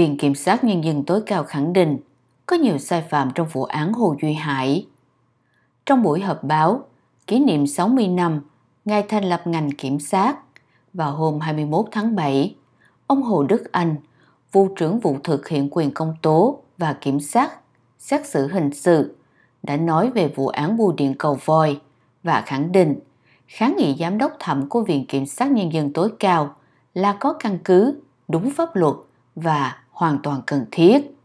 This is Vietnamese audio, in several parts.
Viện Kiểm sát Nhân dân tối cao khẳng định có nhiều sai phạm trong vụ án Hồ Duy Hải. Trong buổi họp báo kỷ niệm 60 năm ngày thành lập ngành kiểm sát vào hôm 21 tháng 7, ông Hồ Đức Anh, vụ trưởng vụ thực hiện quyền công tố và kiểm sát, xét xử hình sự, đã nói về vụ án bưu điện cầu voi và khẳng định kháng nghị giám đốc thẩm của Viện Kiểm sát Nhân dân tối cao là có căn cứ, đúng pháp luật và hoàn toàn cần thiết.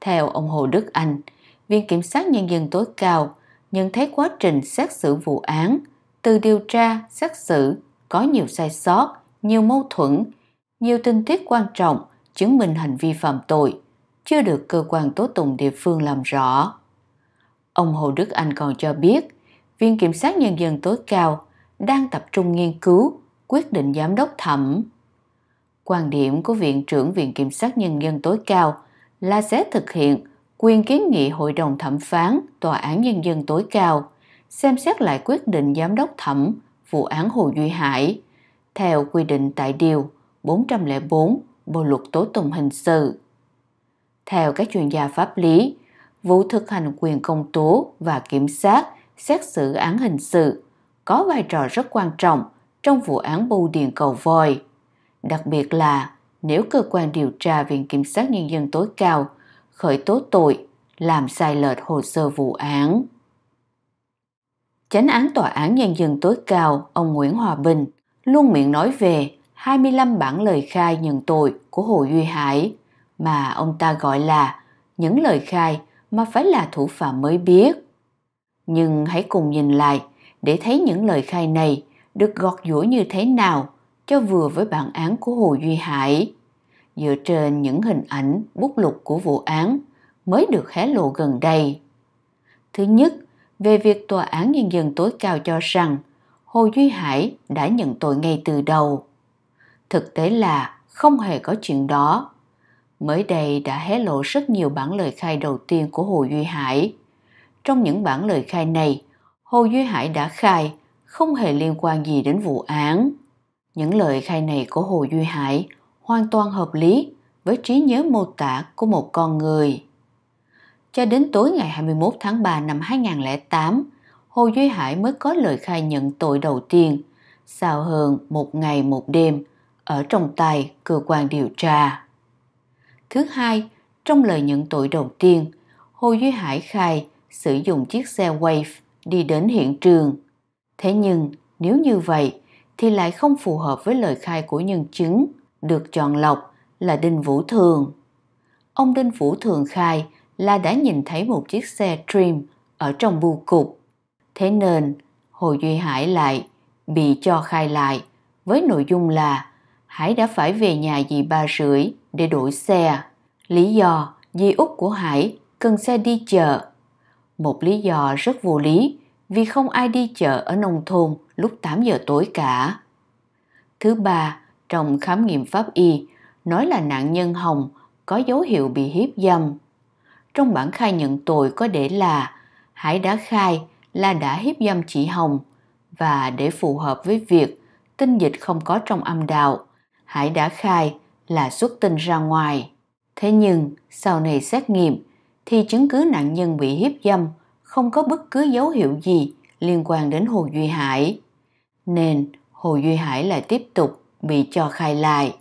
Theo ông Hồ Đức Anh, Viện Kiểm sát Nhân dân tối cao nhận thấy quá trình xét xử vụ án, từ điều tra, xét xử có nhiều sai sót, nhiều mâu thuẫn, nhiều tình tiết quan trọng chứng minh hành vi phạm tội, chưa được cơ quan tố tụng địa phương làm rõ. Ông Hồ Đức Anh còn cho biết, Viện Kiểm sát Nhân dân tối cao đang tập trung nghiên cứu quyết định giám đốc thẩm Quan điểm của Viện trưởng Viện Kiểm sát Nhân dân tối cao là sẽ thực hiện quyền kiến nghị Hội đồng Thẩm phán Tòa án Nhân dân tối cao xem xét lại quyết định giám đốc thẩm vụ án Hồ Duy Hải theo quy định tại Điều 404 Bộ Luật Tố Tụng Hình Sự. Theo các chuyên gia pháp lý, vụ thực hành quyền công tố và kiểm sát xét xử án hình sự có vai trò rất quan trọng trong vụ án bưu điện cầu voi đặc biệt là nếu cơ quan điều tra Viện Kiểm sát Nhân dân tối cao khởi tố tội làm sai lệch hồ sơ vụ án. Chánh án Tòa án Nhân dân tối cao ông Nguyễn Hòa Bình luôn miệng nói về 25 bản lời khai nhận tội của Hồ Duy Hải mà ông ta gọi là những lời khai mà phải là thủ phạm mới biết. Nhưng hãy cùng nhìn lại để thấy những lời khai này được gọt giũa như thế nào cho vừa với bản án của Hồ Duy Hải. Dựa trên những hình ảnh, bút lục của vụ án mới được hé lộ gần đây. Thứ nhất, về việc Tòa án Nhân dân tối cao cho rằng Hồ Duy Hải đã nhận tội ngay từ đầu. Thực tế là không hề có chuyện đó. Mới đây đã hé lộ rất nhiều bản lời khai đầu tiên của Hồ Duy Hải. Trong những bản lời khai này, Hồ Duy Hải đã khai không hề liên quan gì đến vụ án. Những lời khai này của Hồ Duy Hải hoàn toàn hợp lý với trí nhớ mô tả của một con người. Cho đến tối ngày 21 tháng 3 năm 2008, Hồ Duy Hải mới có lời khai nhận tội đầu tiên, sau hơn một ngày một đêm, ở trong tay cơ quan điều tra. Thứ hai, trong lời nhận tội đầu tiên, Hồ Duy Hải khai sử dụng chiếc xe Wave đi đến hiện trường. Thế nhưng, nếu như vậy, thì lại không phù hợp với lời khai của nhân chứng được chọn lọc là Đinh Vũ Thường. Ông Đinh Vũ Thường khai là đã nhìn thấy một chiếc xe Dream ở trong bưu cục. Thế nên, Hồ Duy Hải lại bị cho khai lại với nội dung là Hải đã phải về nhà dì ba rưỡi để đổi xe. Lý do dì út của Hải cần xe đi chợ. Một lý do rất vô lý vì không ai đi chợ ở nông thôn lúc 8 giờ tối cả. Thứ ba, trong khám nghiệm pháp y, nói là nạn nhân Hồng có dấu hiệu bị hiếp dâm. Trong bản khai nhận tội có để là Hải đã khai là đã hiếp dâm chị Hồng và để phù hợp với việc tinh dịch không có trong âm đạo, Hải đã khai là xuất tinh ra ngoài. Thế nhưng, sau này xét nghiệm thì chứng cứ nạn nhân bị hiếp dâm không có bất cứ dấu hiệu gì liên quan đến Hồ Duy Hải. Nên Hồ Duy Hải lại tiếp tục bị cho khai lại.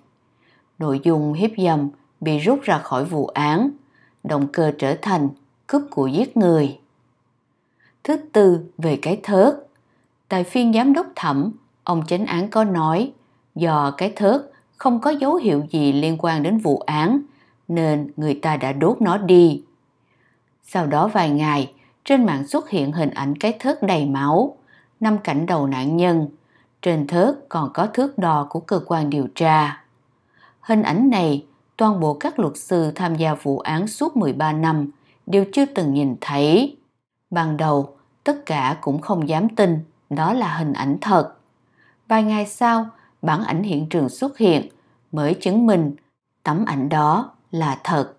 Nội dung hiếp dâm bị rút ra khỏi vụ án, động cơ trở thành cướp của giết người. Thứ tư về cái thớt. Tại phiên giám đốc thẩm, ông chánh án có nói do cái thớt không có dấu hiệu gì liên quan đến vụ án nên người ta đã đốt nó đi. Sau đó vài ngày, trên mạng xuất hiện hình ảnh cái thớt đầy máu, năm cảnh đầu nạn nhân. Trên thớt còn có thước đo của cơ quan điều tra. Hình ảnh này, toàn bộ các luật sư tham gia vụ án suốt 13 năm đều chưa từng nhìn thấy. Ban đầu, tất cả cũng không dám tin đó là hình ảnh thật. Vài ngày sau, bản ảnh hiện trường xuất hiện mới chứng minh tấm ảnh đó là thật.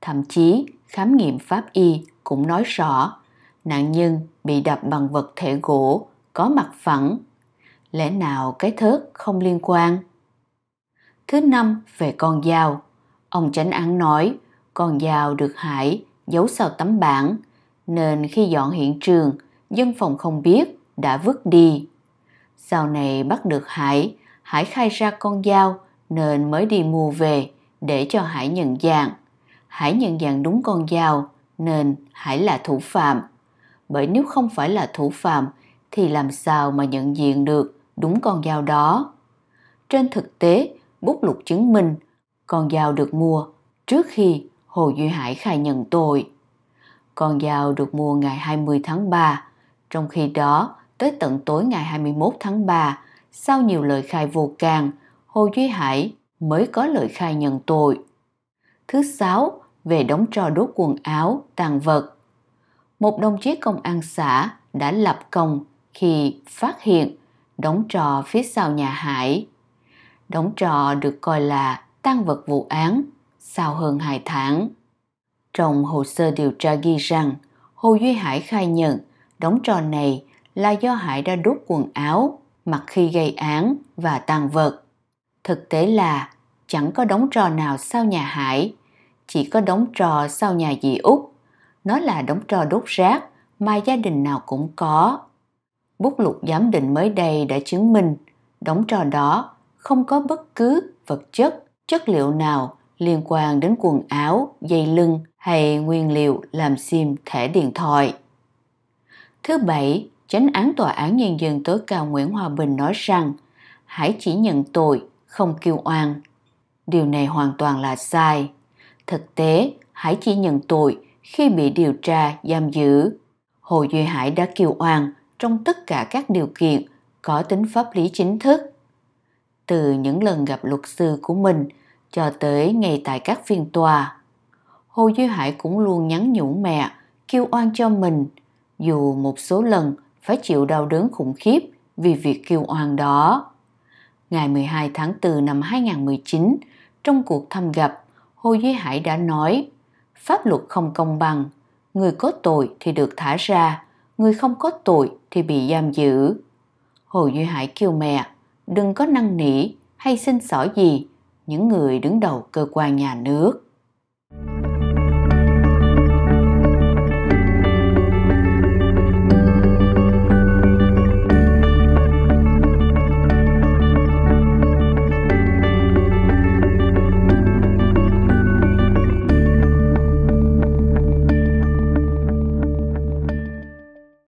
Thậm chí, khám nghiệm pháp y cũng nói rõ Nạn nhân bị đập bằng vật thể gỗ có mặt phẳng. Lẽ nào cái thớt không liên quan? Thứ năm về con dao. Ông Chánh Án nói con dao được Hải giấu sau tấm bảng nên khi dọn hiện trường dân phòng không biết đã vứt đi. Sau này bắt được Hải, Hải khai ra con dao nên mới đi mua về để cho Hải nhận dạng. Hải nhận dạng đúng con dao nên Hải là thủ phạm bởi nếu không phải là thủ phạm thì làm sao mà nhận diện được đúng con dao đó. Trên thực tế, bút lục chứng minh con dao được mua trước khi Hồ Duy Hải khai nhận tội. Con dao được mua ngày 20 tháng 3, trong khi đó tới tận tối ngày 21 tháng 3, sau nhiều lời khai vô can, Hồ Duy Hải mới có lời khai nhận tội. Thứ sáu, về đóng trò đốt quần áo, tàn vật một đồng chí công an xã đã lập công khi phát hiện đóng trò phía sau nhà Hải. Đóng trò được coi là tăng vật vụ án sau hơn 2 tháng. Trong hồ sơ điều tra ghi rằng Hồ Duy Hải khai nhận đóng trò này là do Hải đã đốt quần áo mặc khi gây án và tàn vật. Thực tế là chẳng có đóng trò nào sau nhà Hải, chỉ có đóng trò sau nhà dì Út nó là đống trò đốt rác mà gia đình nào cũng có. Bút lục giám định mới đây đã chứng minh đống trò đó không có bất cứ vật chất, chất liệu nào liên quan đến quần áo, dây lưng hay nguyên liệu làm sim thẻ điện thoại. Thứ bảy, chánh án tòa án nhân dân tối cao Nguyễn Hòa Bình nói rằng hãy chỉ nhận tội, không kêu oan. Điều này hoàn toàn là sai. Thực tế, hãy chỉ nhận tội khi bị điều tra giam giữ. Hồ Duy Hải đã kêu oan trong tất cả các điều kiện có tính pháp lý chính thức. Từ những lần gặp luật sư của mình cho tới ngay tại các phiên tòa, Hồ Duy Hải cũng luôn nhắn nhủ mẹ kêu oan cho mình, dù một số lần phải chịu đau đớn khủng khiếp vì việc kêu oan đó. Ngày 12 tháng 4 năm 2019, trong cuộc thăm gặp, Hồ Duy Hải đã nói pháp luật không công bằng. Người có tội thì được thả ra, người không có tội thì bị giam giữ. Hồ Duy Hải kêu mẹ, đừng có năn nỉ hay xin xỏ gì những người đứng đầu cơ quan nhà nước.